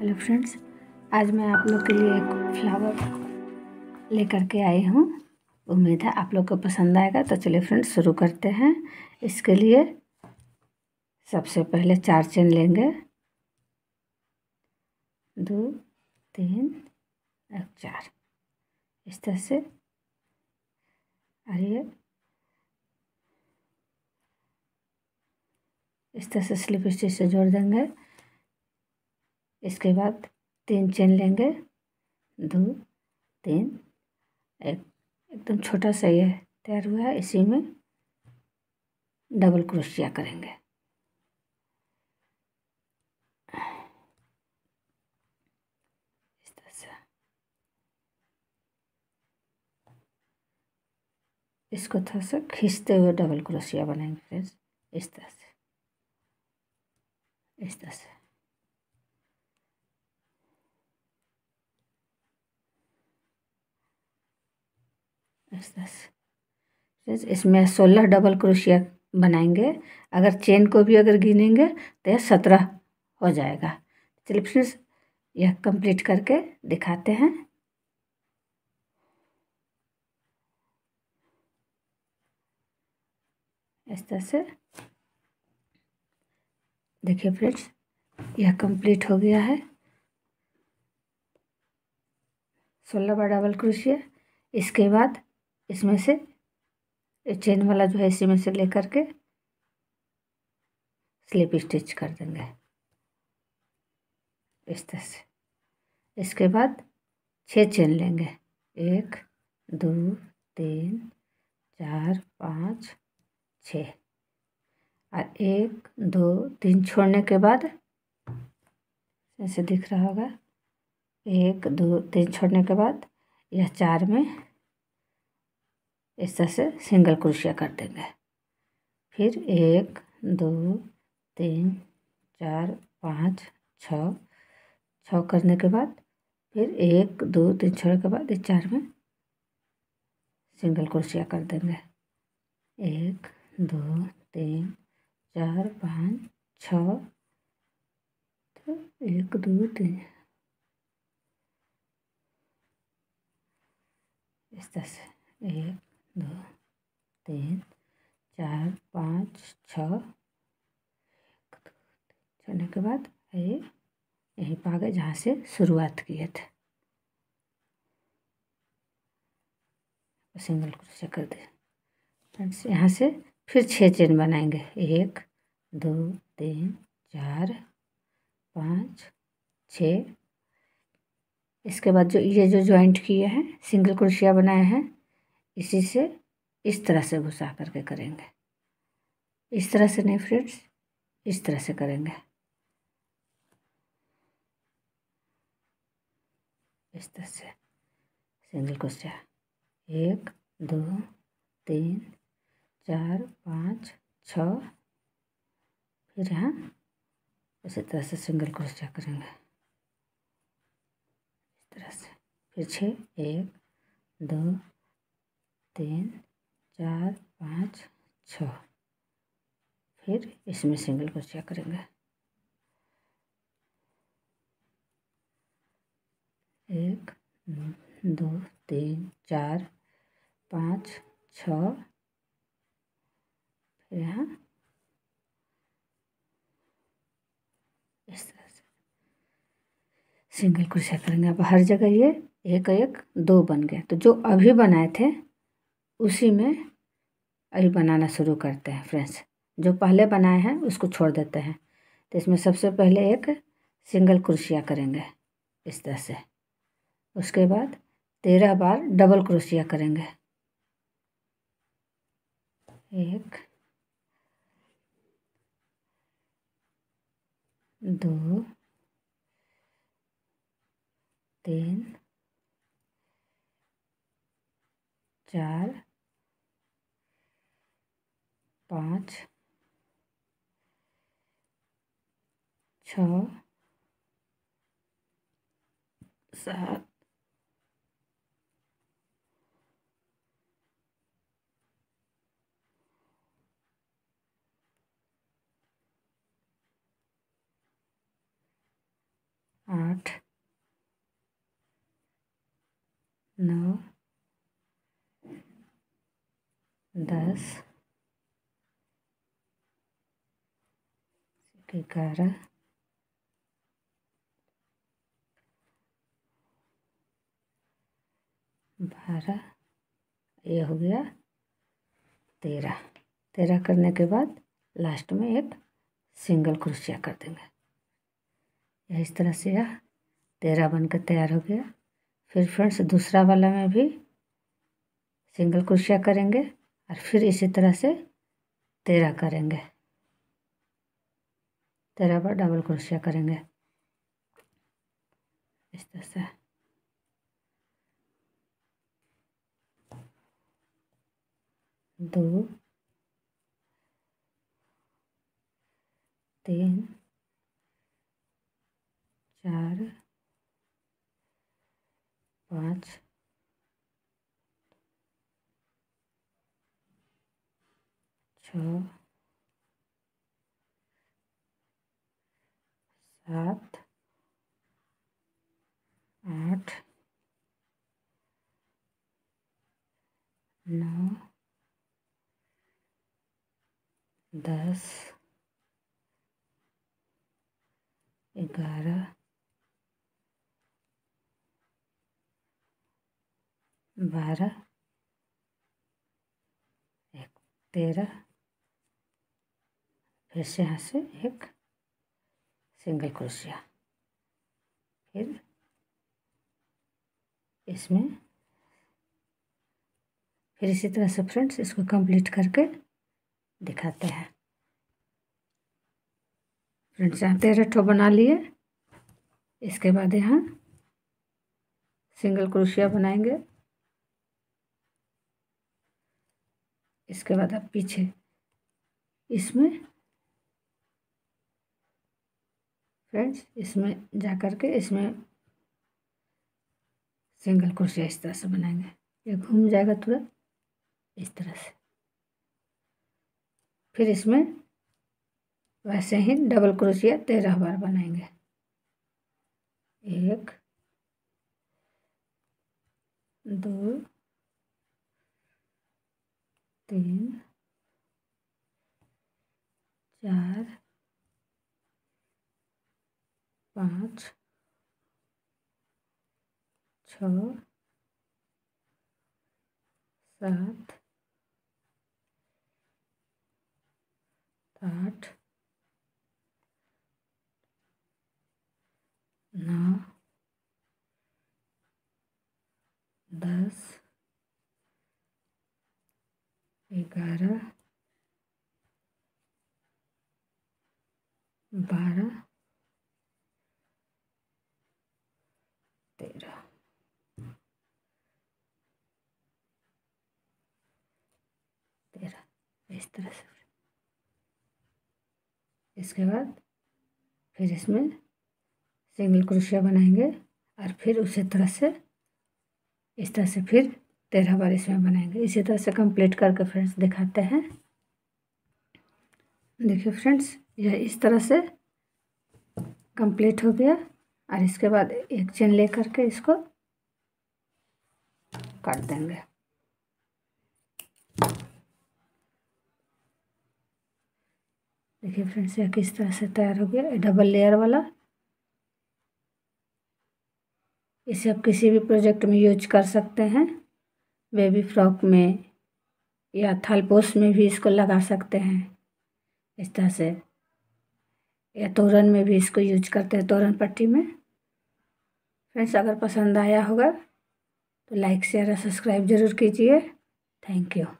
hello friends आज मैं आप लोग के लिए एक फ्लावर लेकर के आई हूँ उम्मीद है आप लोग को पसंद आएगा तो चलिए फ्रेंड्स शुरू करते हैं इसके लिए सबसे पहले चार चेन लेंगे दो तीन और चार इस तरह से आइए इस तरह से स्लिप स्टिच से जोड़ देंगे इसके बाद तीन चेन लेंगे दो तीन एक एकदम छोटा सा ये तैयार हुआ है इसी में डबल क्रोशिया करेंगे इसको थोड़ा सा खींचते हुए डबल क्रोशिया बनाएंगे फ्रेंड्स इस तरह से इस तरह से दस दस इसमें सोलह डबल क्रोशिया बनाएंगे अगर चेन को भी अगर गिनेंगे तो यह सत्रह हो जाएगा चलिए फ्रेंड्स यह कंप्लीट करके दिखाते हैं इस तरह से देखिए फ्रेंड्स यह कंप्लीट हो गया है सोलह बार डबल क्रोशिया इसके बाद इसमें से चेन वाला जो है इसी में से लेकर के स्लिप स्टिच कर देंगे इस तरह से इसके बाद छः चेन लेंगे एक दो तीन चार पाँच छ और एक दो तीन छोड़ने के बाद ऐसे दिख रहा होगा एक दो तीन छोड़ने के बाद यह चार में इस तरह से सिंगल क्रोशिया कर देंगे फिर एक दो तीन चार पाँच छ छ करने के बाद फिर एक दो तीन छः के बाद इस चार में सिंगल क्रोशिया कर देंगे एक दो तीन चार पाँच छ तो एक दो तीन इस तरह से एक दो तीन चार पाँच छः के बाद ये यहीं पर आ गए जहाँ से शुरुआत किए थे सिंगल क्रोशे कर दे फ्रेंड्स यहाँ से फिर छः चेन बनाएंगे एक दो तीन चार पाँच छः इसके बाद जो ये जो ज्वाइंट किए हैं सिंगल क्रोशिया बनाए हैं इसी से इस तरह से घुसा करके करेंगे इस तरह से नहीं फ्रेंड्स इस तरह से करेंगे इस तरह से सिंगल क्रोशिया एक दो तीन चार पाँच छ फिर यहाँ इसी तरह से सिंगल क्रोशिया करेंगे इस तरह से फिर छः एक दो तीन चार पाँच छ फिर इसमें सिंगल क्रोशिया करेंगे एक दो तीन चार पाँच छ फिर यहाँ इस तरह से सिंगल क्रोशिया करेंगे अब हर जगह ये एक एक दो बन गए तो जो अभी बनाए थे उसी में अभी बनाना शुरू करते हैं फ्रेंड्स जो पहले बनाए हैं उसको छोड़ देते हैं तो इसमें सबसे पहले एक सिंगल क्रोशिया करेंगे इस तरह से उसके बाद तेरह बार डबल क्रोशिया करेंगे एक दो तीन चार पाँच छ सात आठ नौ दस के बारह ये हो गया तेरह तेरह करने के बाद लास्ट में एक सिंगल क्रोशिया कर देंगे यह इस तरह से यह तेरह बनकर तैयार हो गया फिर फ्रेंड्स दूसरा वाला में भी सिंगल क्रोशिया करेंगे और फिर इसी तरह से तेरह करेंगे तरह पर डबल क्रोशिया करेंगे इस तरह से दो तीन चार पाँच छः सात आठ नौ दस ग्यारह बारह एक तेरह फिर से यहाँ से एक सिंगल क्रोशिया फिर इसमें फिर इसी तरह से फ्रेंड्स इसको कंप्लीट करके दिखाते हैं फ्रेंड्स यहाँ तेरह ठो बना लिए इसके बाद यहाँ सिंगल क्रोशिया बनाएंगे इसके बाद आप पीछे इसमें फ्रेंड्स इसमें जा कर के इसमें सिंगल क्रोशिया इस तरह से बनाएंगे ये घूम जाएगा तुरंत इस तरह से फिर इसमें वैसे ही डबल क्रोशिया तेरह बार बनाएंगे एक दो तीन चार पाँच छ सात आठ नौ दस ग्यारह बारह इस तरह से इसके बाद फिर इसमें सिंगल क्रोशिया बनाएंगे और फिर उसी तरह से इस तरह से फिर तेरह बार इसमें बनाएंगे इसी तरह से कंप्लीट करके फ्रेंड्स दिखाते हैं देखिए फ्रेंड्स यह इस तरह से कंप्लीट हो गया और इसके बाद एक चेन लेकर के इसको काट देंगे देखिए फ्रेंड्स यह किस तरह से तैयार हो गया डबल लेयर वाला इसे आप किसी भी प्रोजेक्ट में यूज कर सकते हैं बेबी फ्रॉक में या थालपोस में भी इसको लगा सकते हैं इस तरह से या तोरण में भी इसको यूज करते हैं तोरण पट्टी में फ्रेंड्स अगर पसंद आया होगा तो लाइक शेयर और सब्सक्राइब ज़रूर कीजिए थैंक यू